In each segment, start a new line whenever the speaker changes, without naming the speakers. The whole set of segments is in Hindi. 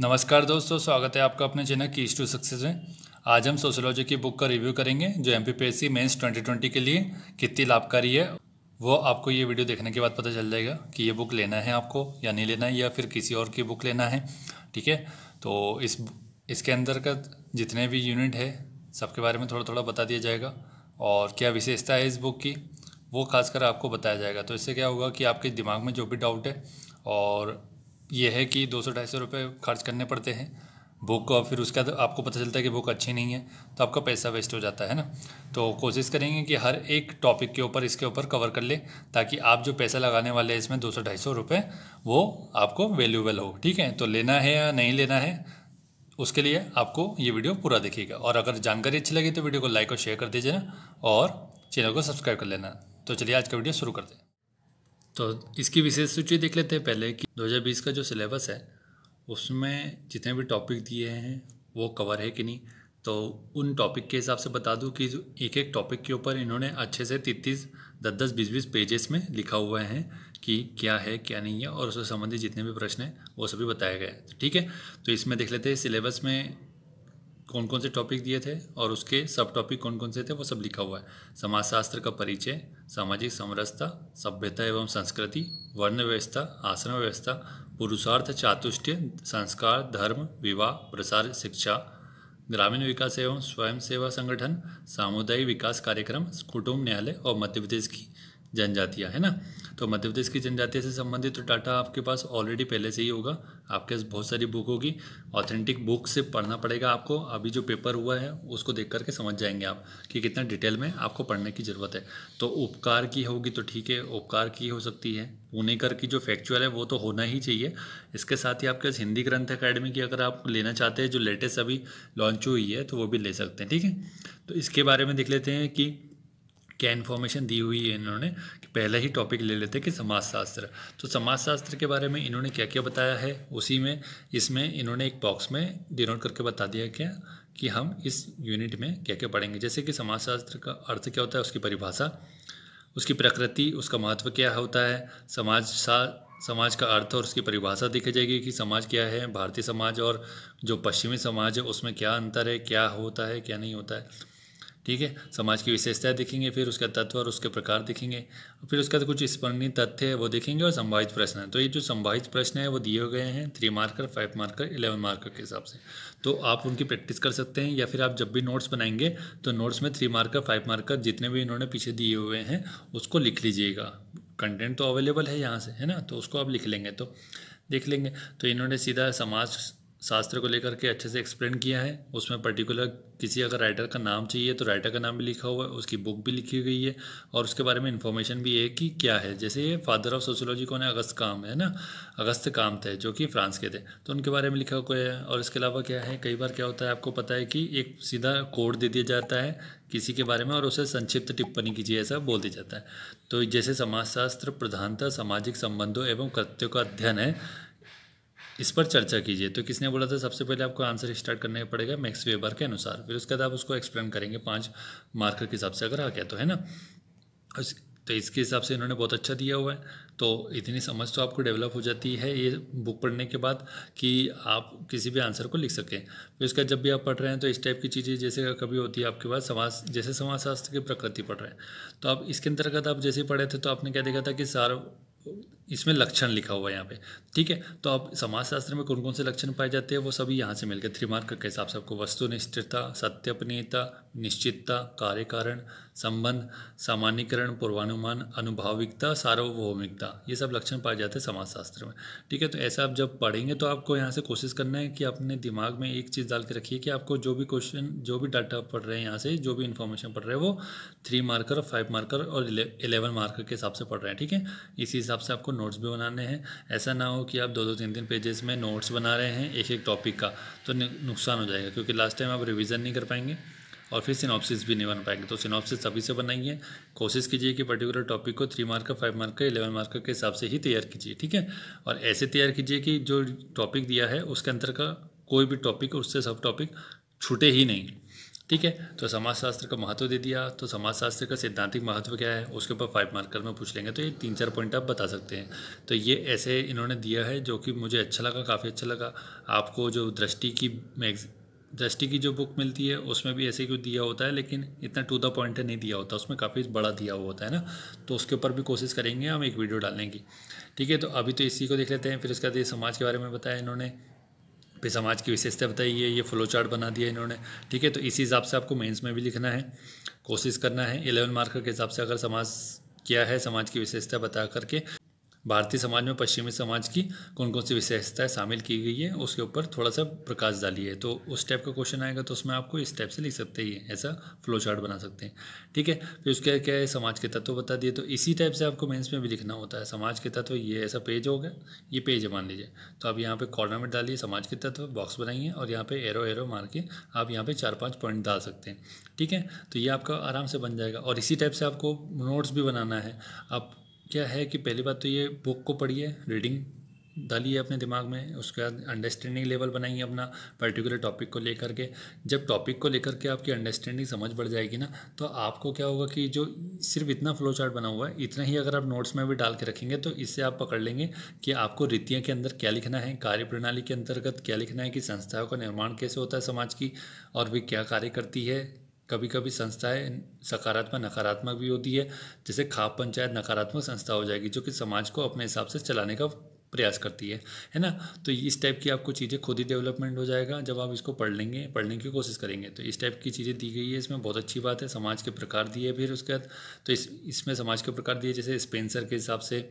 नमस्कार दोस्तों स्वागत है आपका अपने चैनल की टू सक्सेस में आज हम सोशोलॉजी की बुक का रिव्यू करेंगे जो एम पी पी एस के लिए कितनी लाभकारी है वो आपको ये वीडियो देखने के बाद पता चल जाएगा कि ये बुक लेना है आपको या नहीं लेना है या फिर किसी और की बुक लेना है ठीक है तो इस इसके अंदर का जितने भी यूनिट है सबके बारे में थोड़ा थोड़ा बता दिया जाएगा और क्या विशेषता है इस बुक की वो खासकर आपको बताया जाएगा तो इससे क्या होगा कि आपके दिमाग में जो भी डाउट है और ये है कि दो सौ ढाई सौ रुपये खर्च करने पड़ते हैं बुक और फिर उसके बाद आपको पता चलता है कि बुक अच्छी नहीं है तो आपका पैसा वेस्ट हो जाता है ना तो कोशिश करेंगे कि हर एक टॉपिक के ऊपर इसके ऊपर कवर कर ले ताकि आप जो पैसा लगाने वाले हैं इसमें दो सौ ढाई सौ रुपये वो आपको वैल्यूबल हो ठीक है तो लेना है या नहीं लेना है उसके लिए आपको ये वीडियो पूरा देखिएगा और अगर जानकारी अच्छी लगी तो वीडियो को लाइक और शेयर कर ना और चैनल को सब्सक्राइब कर लेना तो चलिए आज का वीडियो शुरू कर दें तो इसकी विशेष सूची देख लेते हैं पहले कि 2020 का जो सिलेबस है उसमें जितने भी टॉपिक दिए हैं वो कवर है कि नहीं तो उन टॉपिक के हिसाब से बता दूं कि एक एक टॉपिक के ऊपर इन्होंने अच्छे से तीतीस दस दस बीस बीस पेजेस में लिखा हुआ है कि क्या है क्या नहीं है और उससे संबंधित जितने भी प्रश्न हैं वो सभी बताए गए तो ठीक है तो इसमें देख लेते हैं सिलेबस में कौन कौन से टॉपिक दिए थे और उसके सब टॉपिक कौन कौन से थे वो सब लिखा हुआ है समाजशास्त्र का परिचय सामाजिक समरसता सभ्यता एवं संस्कृति वर्ण व्यवस्था आश्रम व्यवस्था पुरुषार्थ चातुष्ट संस्कार धर्म विवाह प्रसार शिक्षा ग्रामीण विकास एवं स्वयं सेवा संगठन सामुदायिक विकास कार्यक्रम कुटुंब न्यायालय और मध्य प्रदेश की जनजातियाँ है ना तो मध्य प्रदेश की जनजाति से संबंधित तो डाटा आपके पास ऑलरेडी पहले से ही होगा आपके पास बहुत सारी बुक होगी ऑथेंटिक बुक से पढ़ना पड़ेगा आपको अभी जो पेपर हुआ है उसको देख करके समझ जाएंगे आप कि कितना डिटेल में आपको पढ़ने की ज़रूरत है तो उपकार की होगी तो ठीक है उपकार की हो सकती है पुणेकर की जो फैक्चुअल है वो तो होना ही चाहिए इसके साथ ही आपके पास हिंदी ग्रंथ अकेडमी की अगर आप लेना चाहते हैं जो लेटेस्ट अभी लॉन्च हुई है तो वो भी ले सकते हैं ठीक है तो इसके बारे में देख लेते हैं कि क्या इन्फॉर्मेशन दी हुई है इन्होंने पहला ही टॉपिक ले लेते हैं कि समाजशास्त्र तो समाजशास्त्र के बारे में इन्होंने क्या क्या बताया है उसी में इसमें इन्होंने एक बॉक्स में डिनोट करके बता दिया क्या कि हम इस यूनिट में क्या क्या पढ़ेंगे जैसे कि समाजशास्त्र का अर्थ क्या होता है उसकी परिभाषा उसकी प्रकृति उसका महत्व क्या होता है समाज समाज का अर्थ और उसकी परिभाषा देखी जाएगी कि समाज क्या है भारतीय समाज और जो पश्चिमी समाज है उसमें क्या अंतर है क्या होता है क्या नहीं होता है ठीक है समाज की विशेषताएं दिखेंगे फिर उसका तत्व और उसके प्रकार दिखेंगे फिर उसका तो कुछ स्मरणीय तथ्य है वो दिखेंगे और संभावित प्रश्न है तो ये जो संभावित प्रश्न है वो दिए गए हैं three marker five marker eleven marker के हिसाब से तो आप उनकी प्रैक्टिस कर सकते हैं या फिर आप जब भी नोट्स बनाएंगे तो नोट्स में थ्री मार्कर फाइव मार्कर जितने भी इन्होंने पीछे दिए हुए हैं उसको लिख लीजिएगा कंटेंट तो अवेलेबल है यहाँ से है ना तो उसको आप लिख लेंगे तो देख लेंगे तो इन्होंने सीधा समाज शास्त्र को लेकर के अच्छे से एक्सप्लेन किया है उसमें पर्टिकुलर किसी अगर राइटर का नाम चाहिए तो राइटर का नाम भी लिखा हुआ है उसकी बुक भी लिखी गई है और उसके बारे में इन्फॉर्मेशन भी है कि क्या है जैसे ये फादर ऑफ सोशोलॉजी कौन है अगस्त काम है ना अगस्त काम थे जो कि फ्रांस के थे तो उनके बारे में लिखा हुआ है और इसके अलावा क्या है कई बार क्या होता है आपको पता है कि एक सीधा कोड दे दिया जाता है किसी के बारे में और उसे संक्षिप्त टिप्पणी कीजिए ऐसा बोल दिया जाता है तो जैसे समाजशास्त्र प्रधानता सामाजिक संबंधों एवं कृत्यों का अध्ययन है इस पर चर्चा कीजिए तो किसने बोला था सबसे पहले आपको आंसर स्टार्ट करने पड़ेगा मैक्स वेबर के अनुसार फिर उसके बाद आप उसको एक्सप्लेन करेंगे पाँच मार्कर के हिसाब से अगर आ गया तो है ना तो इसके हिसाब से इन्होंने बहुत अच्छा दिया हुआ है तो इतनी समझ तो आपको डेवलप हो जाती है ये बुक पढ़ने के बाद कि आप किसी भी आंसर को लिख सकें फिर उसका जब भी आप पढ़ रहे हैं तो इस टाइप की चीज़ें जैसे कभी होती है आपके पास समाज जैसे समाजशास्त्र की प्रकृति पढ़ रहे हैं तो आप इसके अंतर्गत आप जैसे पढ़े थे तो आपने क्या देखा था कि सार इसमें लक्षण लिखा हुआ है यहाँ पे ठीक है तो अब समाजशास्त्र में कौन कौन से लक्षण पाए जाते हैं वो सभी यहाँ से मिलकर थ्री मार्क के हिसाब से आपको वस्तुनिष्ठता सत्यपनीयता निश्चितता कार्यकारण संबंध सामान्यकरण पूर्वानुमान अनुभाविकता सार्वभौमिकता ये सब लक्षण पाए जाते हैं समाजशास्त्र में ठीक है तो ऐसा आप जब पढ़ेंगे तो आपको यहाँ से कोशिश करना है कि अपने दिमाग में एक चीज़ डाल के रखिए कि आपको जो भी क्वेश्चन जो भी डाटा पढ़ रहे हैं यहाँ से जो भी इन्फॉर्मेशन पढ़ रहे हैं वो थ्री मार्कर फाइव मार्कर और इलेवन मार्कर के हिसाब से पढ़ रहे हैं ठीक है इसी हिसाब से आपको नोट्स भी बनाने हैं ऐसा ना हो कि आप दो दो तीन तीन पेजेस में नोट्स बना रहे हैं एक एक टॉपिक का तो नुकसान हो जाएगा क्योंकि लास्ट टाइम आप रिविज़न नहीं कर पाएंगे और फिर सिनॉप्सिस भी नहीं बन पाएंगे तो सिनॉप्सिस सभी से बनाइए कोशिश कीजिए कि पर्टिकुलर टॉपिक को थ्री मार्क का फाइव मार्क का इलेवन मार्क के हिसाब से ही तैयार कीजिए ठीक है और ऐसे तैयार कीजिए कि जो टॉपिक दिया है उसके अंतर का कोई भी टॉपिक उससे सब टॉपिक छूटे ही नहीं ठीक है तो समाजशास्त्र का महत्व दे दिया तो समाजशास्त्र का सिद्धांतिक महत्व क्या है उसके ऊपर फाइव मार्कर में पूछ लेंगे तो ये तीन चार पॉइंट आप बता सकते हैं तो ये ऐसे इन्होंने दिया है जो कि मुझे अच्छा लगा काफ़ी अच्छा लगा आपको जो दृष्टि की मैगज दृष्टि की जो बुक मिलती है उसमें भी ऐसे कुछ दिया होता है लेकिन इतना टू द पॉइंट नहीं दिया होता उसमें काफ़ी बड़ा दिया हुआ होता है ना तो उसके ऊपर भी कोशिश करेंगे हम एक वीडियो डालने की ठीक है तो अभी तो इसी को देख लेते हैं फिर उसके बाद ये समाज के बारे में बताया इन्होंने फिर समाज की विशेषता बताई है ये फ्लो चार्ट बना दिया इन्होंने ठीक है तो इसी हिसाब से आपको मेंस में भी लिखना है कोशिश करना है इलेवन मार्कर के हिसाब से अगर समाज क्या है समाज की विशेषता बता करके भारतीय समाज में पश्चिमी समाज की कौन कौन सी विशेषताएं शामिल की गई है उसके ऊपर थोड़ा सा प्रकाश डालिए तो उस टाइप का क्वेश्चन आएगा तो उसमें आपको इस टाइप से लिख सकते हैं ऐसा फ्लो चार्ट बना सकते हैं ठीक है फिर उसके क्या है समाज के तत्व बता दिए तो इसी टाइप से आपको मेन्स में भी लिखना होता है समाज के तत्व ये ऐसा पेज होगा ये पेज मान लीजिए तो आप यहाँ पर कॉर्नर में डालिए समाज के तत्व बॉक्स बनाइए और यहाँ पर एरो एरो मार के आप यहाँ पर चार पाँच पॉइंट डाल सकते हैं ठीक है तो ये आपका आराम से बन जाएगा और इसी टाइप से आपको नोट्स भी बनाना है आप क्या है कि पहली बात तो ये बुक को पढ़िए रीडिंग डालिए अपने दिमाग में उसके बाद अंडरस्टैंडिंग लेवल बनाइए अपना पर्टिकुलर टॉपिक को लेकर के जब टॉपिक को लेकर के आपकी अंडरस्टैंडिंग समझ बढ़ जाएगी ना तो आपको क्या होगा कि जो सिर्फ इतना फ्लो चार्ट बना हुआ है इतना ही अगर आप नोट्स में भी डाल के रखेंगे तो इससे आप पकड़ लेंगे कि आपको रीतियाँ के अंदर क्या लिखना है कार्य प्रणाली के अंतर्गत क्या लिखना है कि संस्थाओं का निर्माण कैसे होता है समाज की और वे क्या कार्य करती है कभी कभी संस्थाएं सकारात्मक नकारात्मक भी होती है जैसे खाप पंचायत नकारात्मक संस्था हो जाएगी जो कि समाज को अपने हिसाब से चलाने का प्रयास करती है है ना तो इस टाइप की आपको चीज़ें खुद ही डेवलपमेंट हो जाएगा जब आप इसको पढ़ लेंगे पढ़ने की कोशिश करेंगे तो इस टाइप की चीज़ें दी गई है इसमें बहुत अच्छी बात है समाज के प्रकार दिए फिर उसके बाद तो इस इसमें समाज के प्रकार दिए जैसे स्पेंसर के हिसाब से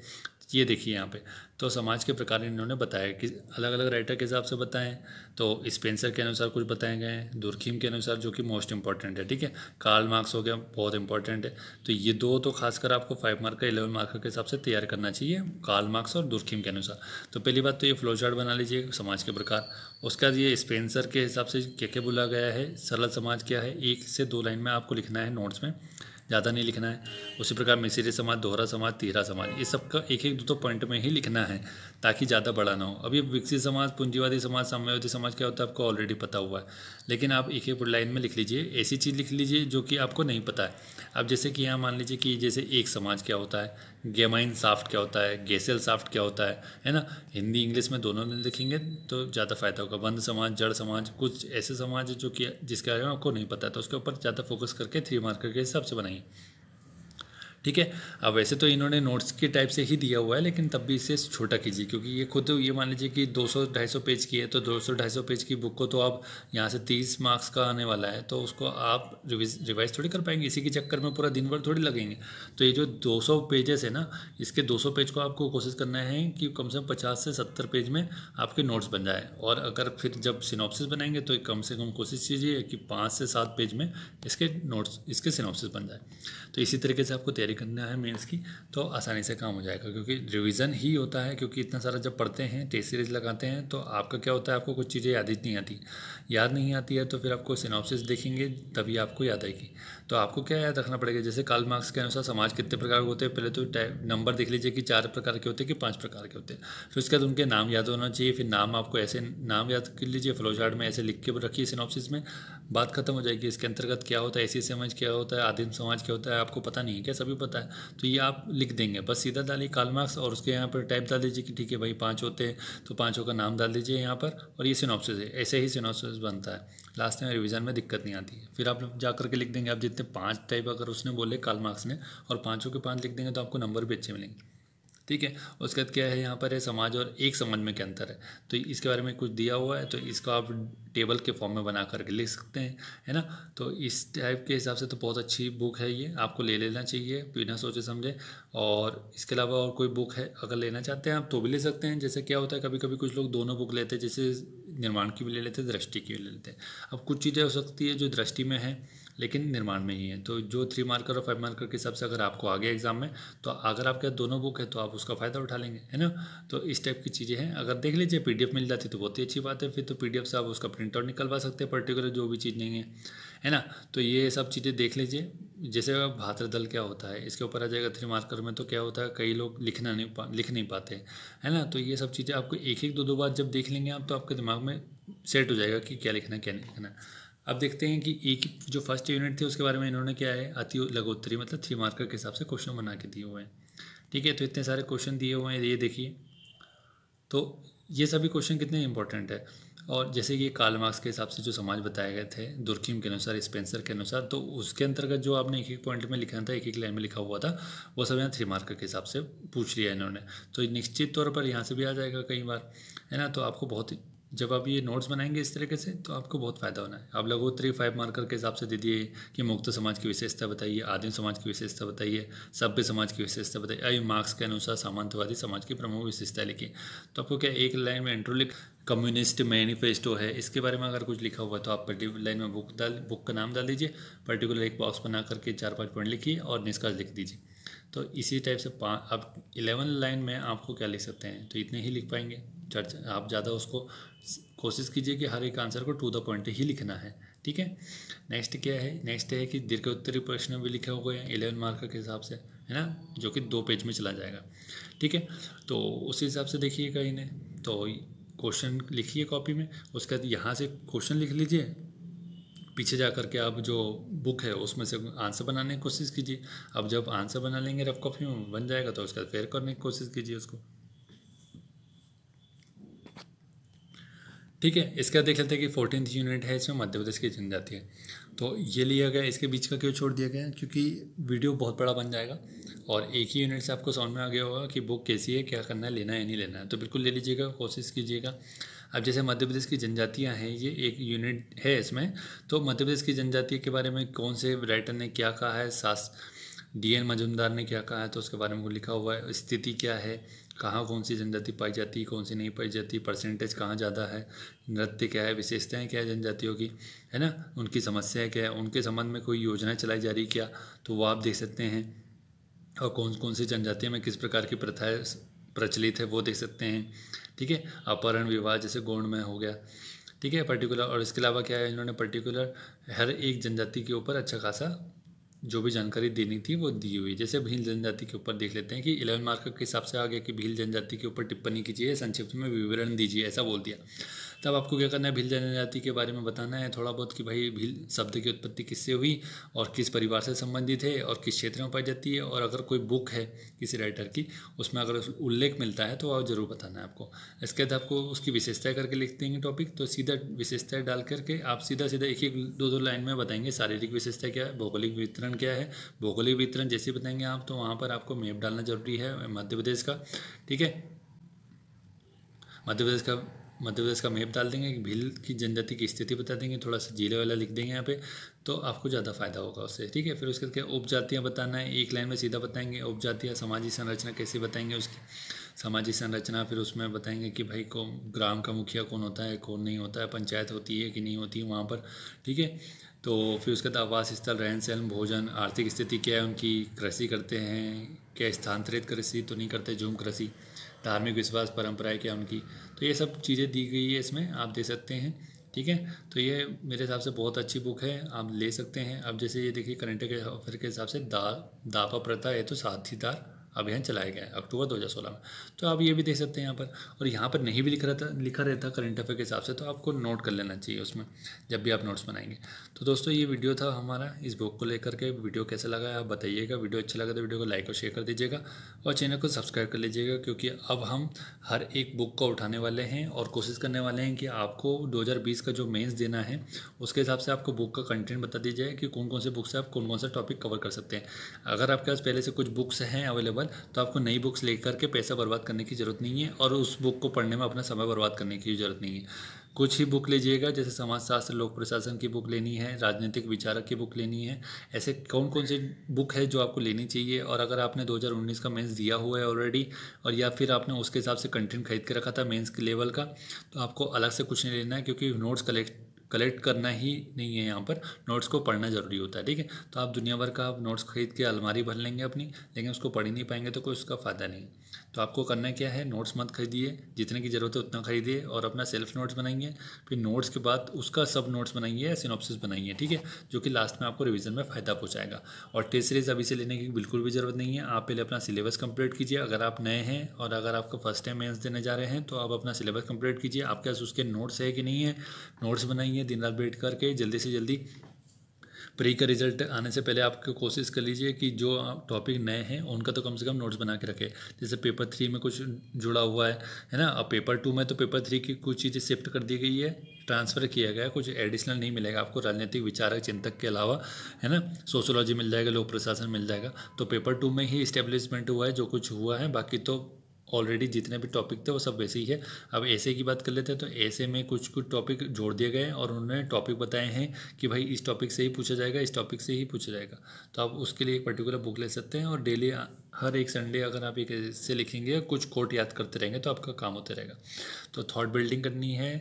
ये देखिए यहाँ पे तो समाज के प्रकार इन्होंने बताया कि अलग अलग राइटर के हिसाब से बताएं तो स्पेंसर के अनुसार कुछ बताए गए हैं दुर्खीम के अनुसार जो कि मोस्ट इंपॉर्टेंट है ठीक है कार्ल मार्क्स हो गया बहुत इंपॉर्टेंट है तो ये दो तो खासकर आपको फाइव मार्क का इलेवन मार्क के हिसाब से तैयार करना चाहिए कार्ल मार्क्स और दुर्खीम के अनुसार दूसरा तो पहली बात तो ये फ्लो चार्ट बना लीजिए समाज के प्रकार उसका ये स्पेंसर के हिसाब से क्या क्या बोला गया है सरल समाज क्या है एक से दो लाइन में आपको लिखना है नोट्स में ज़्यादा नहीं लिखना है उसी प्रकार मिसरी समाज दोहरा समाज तीहरा समाज ये सब का एक एक दो दो पॉइंट में ही लिखना है ताकि ज़्यादा बड़ा ना हो अभी विकसित समाज पूंजीवादी समाज साम्यवादी समाज क्या होता है आपको ऑलरेडी पता हुआ है लेकिन आप एक एक लाइन में लिख लीजिए ऐसी चीज़ लिख लीजिए जो कि आपको नहीं पता है अब जैसे कि यहाँ मान लीजिए कि जैसे एक समाज क्या होता है गेमाइन साफ्ट क्या होता है गेसेल साफ्ट क्या होता है है ना हिंदी इंग्लिश में दोनों में लिखेंगे तो ज़्यादा फायदा होगा बंद समाज जड़ समाज कुछ ऐसे समाज जो कि जिसके बारे में आपको नहीं पता है तो उसके ऊपर ज़्यादा फोकस करके थ्री मार्कर के हिसाब से बनाएंगे money ठीक है अब वैसे तो इन्होंने नोट्स के टाइप से ही दिया हुआ है लेकिन तब भी इसे छोटा कीजिए क्योंकि ये खुद ये मान लीजिए कि 200 250 पेज की है तो 200 250 पेज की बुक को तो आप यहाँ से 30 मार्क्स का आने वाला है तो उसको आप रिवाइज रिवाइज थोड़ी कर पाएंगे इसी के चक्कर में पूरा दिन भर थोड़ी लगेंगे तो ये जो दो पेजेस है ना इसके दो पेज को आपको कोशिश करना है कि कम से कम पचास से सत्तर पेज में आपके नोट्स बन जाए और अगर फिर जब सिनॉप्सिस बनाएंगे तो कम से कम कोशिश कीजिए कि पाँच से सात पेज में इसके नोट्स इसके सिनॉप्सिस बन जाए तो इसी तरीके से आपको तैयारी तैयारी करना है मेंस की तो आसानी से काम हो जाएगा क्योंकि रिवीजन ही होता है क्योंकि इतना सारा जब पढ़ते हैं टेस्ट सीरीज लगाते हैं तो आपका क्या होता है आपको कुछ चीज़ें याद ही नहीं आती याद नहीं आती है तो फिर आपको सिनॉपसिस देखेंगे तभी आपको याद आएगी तो आपको क्या याद रखना पड़ेगा जैसे काल मार्क्स के अनुसार समाज कितने प्रकार के होते हैं पहले तो नंबर देख लीजिए कि चार प्रकार के होते हैं कि पाँच प्रकार के होते हैं फिर उसके बाद उनके नाम याद होना चाहिए फिर नाम आपको ऐसे नाम याद कर लीजिए फ्लो चार्ट में ऐसे लिख के रखिए सिनॉपसिस में बात खत्म हो जाएगी इसके अंतर्गत क्या होता है ऐसी समाज क्या होता है आदिम समाज क्या होता है आपको पता नहीं है क्या सभी पता है तो ये आप लिख देंगे बस सीधा डालिए काल मार्क्स और उसके यहाँ पर टाइप डाल दीजिए कि ठीक है भाई पाँच होते हैं तो पाँचों का नाम डाल दीजिए यहाँ पर और ये सिनॉप्सिस है ऐसे ही सिनॉप्सिस बनता है लास्ट में रिविज़न में दिक्कत नहीं आती है फिर आप जा करके लिख देंगे आप जितने पाँच टाइप अगर उसने बोले काल मार्क्स ने और पाँचों के पाँच लिख देंगे तो आपको नंबर भी अच्छे मिलेंगे ठीक है उसके बाद क्या है यहाँ पर है समाज और एक समाज में क्या अंतर है तो इसके बारे में कुछ दिया हुआ है तो इसको आप टेबल के फॉर्म में बना करके लिख सकते हैं है ना तो इस टाइप के हिसाब से तो बहुत अच्छी बुक है ये आपको ले लेना चाहिए बिना सोचे समझे और इसके अलावा और कोई बुक है अगर लेना चाहते हैं आप तो भी ले सकते हैं जैसे क्या होता है कभी कभी कुछ लोग दोनों बुक लेते हैं जैसे निर्माण की भी ले लेते हैं दृष्टि की भी ले लेते हैं अब कुछ चीज़ें हो सकती है जो दृष्टि में है लेकिन निर्माण में ही है तो जो थ्री मार्कर और फाइव मार्कर के हिसाब से अगर आपको आगे एग्जाम में तो अगर आपके दोनों बुक है तो आप उसका फ़ायदा उठा लेंगे है ना तो इस टाइप की चीज़ें हैं अगर देख लीजिए पी मिल जाती तो बहुत ही अच्छी बात है फिर तो पी से आप उसका प्रिंट आउट निकलवा सकते हैं पर्टिकुलर जो भी चीज़ नहीं है है ना तो ये सब चीज़ें देख लीजिए जैसे भात्र दल क्या होता है इसके ऊपर आ जाएगा थ्री मार्कर में तो क्या होता है कई लोग लिखना नहीं पा लिख नहीं पाते है ना तो ये सब चीज़ें आपको एक एक दो दो बार जब देख लेंगे आप तो आपके दिमाग में सेट हो जाएगा कि क्या लिखना है क्या नहीं लिखना है अब देखते हैं कि एक की जो फर्स्ट यूनिट थी उसके बारे में इन्होंने क्या है अति लघोत्तरी मतलब थ्री मार्कर के हिसाब से क्वेश्चन बना के दिए हुए हैं ठीक है तो इतने सारे क्वेश्चन दिए हुए हैं ये देखिए तो ये सभी क्वेश्चन कितने इंपॉर्टेंट है और जैसे कि काल मार्क्स के हिसाब से जो समाज बताए गए थे दुर्खीम के अनुसार स्पेंसर के अनुसार तो उसके अंतर्गत जो आपने एक एक पॉइंट में लिखा था एक एक लाइन में लिखा हुआ था वो सब यहाँ थ्री मार्कर के हिसाब से पूछ लिया इन्होंने तो निश्चित तौर पर यहाँ से भी आ जाएगा कई बार है ना तो आपको बहुत जब आप ये नोट्स बनाएंगे इस तरीके से तो आपको बहुत फ़ायदा होना है आप लघु थ्री फाइव मार्कर के हिसाब से दे दिए कि मुक्त समाज की विशेषता बताइए आदिम समाज की विशेषता बताइए सभ्य समाज की विशेषता बताइए आई मार्क्स के अनुसार सामंतवादी समाज की प्रमुख विशेषता लिखी तो आपको क्या एक लाइन में इंट्रो लिख कम्युनिस्ट मैनिफेस्टो है इसके बारे में अगर कुछ लिखा हुआ है तो आप पर्टिकुलर लाइन में बुक डाल बुक का नाम डाल दीजिए पर्टिकुलर एक बॉक्स बना करके चार पाँच पॉइंट लिखिए और निष्कर्ष लिख दीजिए तो इसी टाइप से पाँच आप इलेवन लाइन में आपको क्या लिख सकते हैं तो इतने ही लिख पाएंगे चर्चा आप ज़्यादा उसको कोशिश कीजिए कि हर एक आंसर को टू द पॉइंट ही लिखना है ठीक है नेक्स्ट क्या है नेक्स्ट है कि दीर्घ उत्तरी प्रश्न भी लिखे हुए हैं इलेवन मार्क के हिसाब से है ना जो कि दो पेज में चला जाएगा ठीक है तो उसी हिसाब से देखिएगा इन्हें तो क्वेश्चन लिखिए कॉपी में उसके बाद यहाँ से क्वेश्चन लिख लीजिए पीछे जा कर के आप जो बुक है उसमें से आंसर बनाने की कोशिश कीजिए अब जब आंसर बना लेंगे रफ कॉपी में बन जाएगा तो उसके बाद फेयर करने की कोशिश कीजिए उसको ठीक है इसके बाद देख लेते हैं कि फोर्टीन यूनिट है इसमें मध्य प्रदेश की जनजाति है तो ये लिया गया इसके बीच का क्यों छोड़ दिया गया क्योंकि वीडियो बहुत बड़ा बन जाएगा और एक ही यूनिट से आपको समझ में आ गया होगा कि बुक कैसी है क्या करना है लेना है नहीं लेना है तो बिल्कुल ले लीजिएगा कोशिश कीजिएगा अब जैसे मध्य प्रदेश की जनजातियाँ हैं ये एक यूनिट है इसमें तो मध्य प्रदेश की जनजाति के बारे में कौन से राइटर ने क्या कहा है सास डी एन मजुमदार ने क्या कहा है तो उसके बारे में लिखा हुआ है स्थिति क्या है कहाँ कौन सी जनजाति पाई जाती है कौन सी नहीं पाई जाती परसेंटेज कहाँ ज़्यादा है नृत्य क्या है विशेषताएँ क्या है जनजातियों की है ना उनकी समस्याएँ क्या है उनके संबंध में कोई योजना चलाई जा रही क्या तो वो आप देख सकते हैं और कौन कौन सी जनजातियों में किस प्रकार की प्रथाएँ प्रचलित है वो देख सकते हैं ठीक है अपहरण विवाह जैसे गौण में हो गया ठीक है पर्टिकुलर और इसके अलावा क्या है इन्होंने पर्टिकुलर हर एक जनजाति के ऊपर अच्छा खासा जो भी जानकारी देनी थी वो दी हुई जैसे भील जनजाति के ऊपर देख लेते हैं कि इलेवन मार्क के हिसाब से आ गया कि भील जनजाति के ऊपर टिप्पणी कीजिए संक्षिप्त में विवरण दीजिए ऐसा बोल दिया तब आपको क्या करना है भील जनजाति के बारे में बताना है थोड़ा बहुत कि भाई भील शब्द की उत्पत्ति किससे हुई और किस परिवार से संबंधित है और किस क्षेत्र में पाई जाती है और अगर कोई बुक है किसी राइटर की उसमें अगर उल्लेख मिलता है तो आप ज़रूर बताना है आपको इसके बाद आपको उसकी विशेषताएँ करके लिख देंगे टॉपिक तो सीधा विशेषताएँ डाल करके आप सीधा सीधा एक एक दो दो लाइन में बताएंगे शारीरिक विशेषता क्या है भौगोलिक वितरण क्या है भौगोलिक वितरण जैसे बताएंगे आप तो वहाँ पर आपको मैप डालना जरूरी है मध्य प्रदेश का ठीक है मध्य प्रदेश का मध्य प्रदेश का मेप डाल देंगे भील की जनजाति की स्थिति बता देंगे थोड़ा सा जिले वाला लिख देंगे यहाँ पे तो आपको ज़्यादा फायदा होगा उससे ठीक है फिर उसके बाद उपजातियाँ बताना है एक लाइन में सीधा बताएंगे उपजातियाँ सामाजिक संरचना कैसे बताएंगे उसकी सामाजिक संरचना फिर उसमें बताएंगे कि भाई कौन ग्राम का मुखिया कौन होता है कौन नहीं होता है पंचायत होती है कि नहीं होती है वहाँ पर ठीक है तो फिर उसके बाद आवास स्थल रहन सहन भोजन आर्थिक स्थिति क्या है उनकी कृषि करते हैं क्या स्थानांतरित कृषि तो नहीं करते झूम कृषि धार्मिक विश्वास परंपराएं क्या उनकी तो ये सब चीज़ें दी गई है इसमें आप दे सकते हैं ठीक है तो ये मेरे हिसाब से बहुत अच्छी बुक है आप ले सकते हैं अब जैसे ये देखिए करंट अफेयर के हिसाब से दा दापा प्रथा है तो साथीदार अभियान चलाया गया है अक्टूबर 2016 में तो आप ये भी देख सकते हैं यहाँ पर और यहाँ पर नहीं भी लिखा था लिखा रहता करंट अफेयर के हिसाब से तो आपको नोट कर लेना चाहिए उसमें जब भी आप नोट्स बनाएंगे तो दोस्तों ये वीडियो था हमारा इस बुक को लेकर के वीडियो कैसा लगा है आप बताइएगा वीडियो अच्छा लगा तो वीडियो को लाइक और शेयर कर दीजिएगा और चैनल को सब्सक्राइब कर लीजिएगा क्योंकि अब हम हर एक बुक को उठाने वाले हैं और कोशिश करने वाले हैं कि आपको दो का जो मेन्स देना है उसके हिसाब से आपको बुक का कंटेंट बता दीजिए कि कौन कौन से बुक से आप कौन कौन सा टॉपिक कवर कर सकते हैं अगर आपके पास पहले से कुछ बुक्स हैं अवेलेबल अवेलेबल तो आपको नई बुक्स लेकर के पैसा बर्बाद करने की ज़रूरत नहीं है और उस बुक को पढ़ने में अपना समय बर्बाद करने की ज़रूरत नहीं है कुछ ही बुक लीजिएगा जैसे समाजशास्त्र लोक प्रशासन की बुक लेनी है राजनीतिक विचारक की बुक लेनी है ऐसे कौन कौन से बुक है जो आपको लेनी चाहिए और अगर आपने 2019 का मेंस दिया हुआ है ऑलरेडी और या फिर आपने उसके हिसाब से कंटेंट खरीद के रखा था मेंस के लेवल का तो आपको अलग से कुछ नहीं लेना है क्योंकि नोट्स कलेक्ट कलेक्ट करना ही नहीं है यहाँ पर नोट्स को पढ़ना ज़रूरी होता है ठीक है तो आप दुनिया भर का आप नोट्स खरीद के अलमारी भर लेंगे अपनी लेकिन उसको पढ़ ही नहीं पाएंगे तो कोई उसका फ़ायदा नहीं तो आपको करना क्या है नोट्स मत खरीदिए जितने की ज़रूरत है उतना खरीदिए और अपना सेल्फ नोट्स बनाइए फिर नोट्स के बाद उसका सब नोट्स बनाइए या सिनोप्सिस बनाइए ठीक है जो कि लास्ट में आपको रिविजन में फ़ायदा पहुँचाएगा और टेस्ट सीरीज़ अभी से लेने की बिल्कुल भी ज़रूरत नहीं है आप पहले अपना सिलेबस कंप्लीट कीजिए अगर आप नए हैं और अगर आपका फर्स्ट टाइम मेन्स देने जा रहे हैं तो आप अपना सिलेबस कंप्लीट कीजिए आपके पास उसके नोट्स है कि नहीं है नोट्स बनाइए दिन रात बैठ करके जल्दी से जल्दी प्री का रिजल्ट आने से पहले आपको कोशिश कर लीजिए कि जो टॉपिक नए हैं उनका तो कम से कम नोट्स बना के रखें जैसे पेपर थ्री में कुछ जुड़ा हुआ है है ना अब पेपर टू में तो पेपर थ्री की कुछ चीज़ें शिफ्ट कर दी गई है ट्रांसफ़र किया गया कुछ एडिशनल नहीं मिलेगा आपको राजनीतिक विचारक चिंतक के अलावा है ना सोशोलॉजी मिल जाएगा लोक प्रशासन मिल जाएगा तो पेपर टू में ही इस्टेब्लिशमेंट हुआ है जो कुछ हुआ है बाकी तो ऑलरेडी जितने भी टॉपिक थे वो सब वैसे ही है अब ऐसे की बात कर लेते हैं तो ऐसे में कुछ कुछ टॉपिक जोड़ दिए गए और उन्होंने टॉपिक बताए हैं कि भाई इस टॉपिक से ही पूछा जाएगा इस टॉपिक से ही पूछा जाएगा तो आप उसके लिए एक पर्टिकुलर बुक ले सकते हैं और डेली हर एक संडे अगर आप एक ऐसे लिखेंगे कुछ कोट याद करते रहेंगे तो आपका काम होता रहेगा तो थाट बिल्डिंग करनी है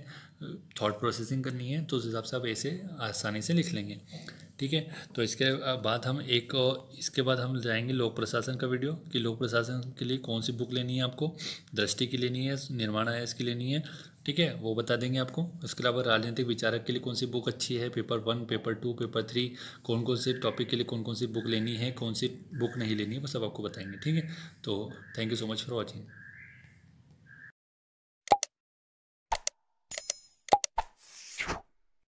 थाट प्रोसेसिंग करनी है तो उस हिसाब से आप ऐसे आसानी से लिख लेंगे ठीक है तो इसके बाद हम एक इसके बाद हम जाएंगे लोक प्रशासन का वीडियो कि लोक प्रशासन के लिए कौन सी बुक लेनी है आपको दृष्टि की लेनी है निर्माण आयास की लेनी है ठीक है वो बता देंगे आपको उसके अलावा राजनीतिक विचारक के लिए कौन सी बुक अच्छी है paper one paper two paper three कौन कौन से टॉपिक के लिए कौन कौन सी बुक लेनी है कौन सी बुक नहीं लेनी है वो सब आपको बताएंगे ठीक है तो thank you so much for watching